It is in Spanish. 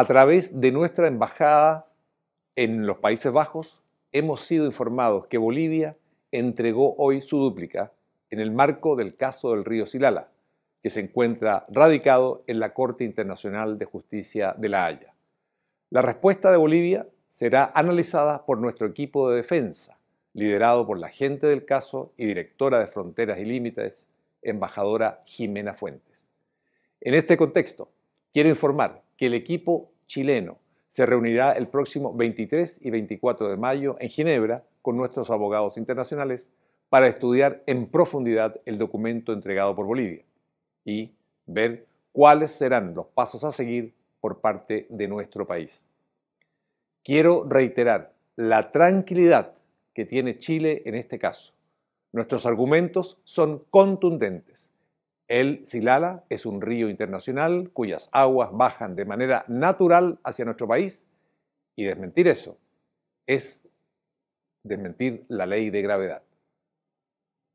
a través de nuestra embajada en los Países Bajos, hemos sido informados que Bolivia entregó hoy su dúplica en el marco del caso del río Silala, que se encuentra radicado en la Corte Internacional de Justicia de La Haya. La respuesta de Bolivia será analizada por nuestro equipo de defensa, liderado por la agente del caso y directora de Fronteras y Límites, embajadora Jimena Fuentes. En este contexto, quiero informar que el equipo chileno se reunirá el próximo 23 y 24 de mayo en Ginebra con nuestros abogados internacionales para estudiar en profundidad el documento entregado por Bolivia y ver cuáles serán los pasos a seguir por parte de nuestro país. Quiero reiterar la tranquilidad que tiene Chile en este caso. Nuestros argumentos son contundentes el Silala es un río internacional cuyas aguas bajan de manera natural hacia nuestro país y desmentir eso es desmentir la ley de gravedad.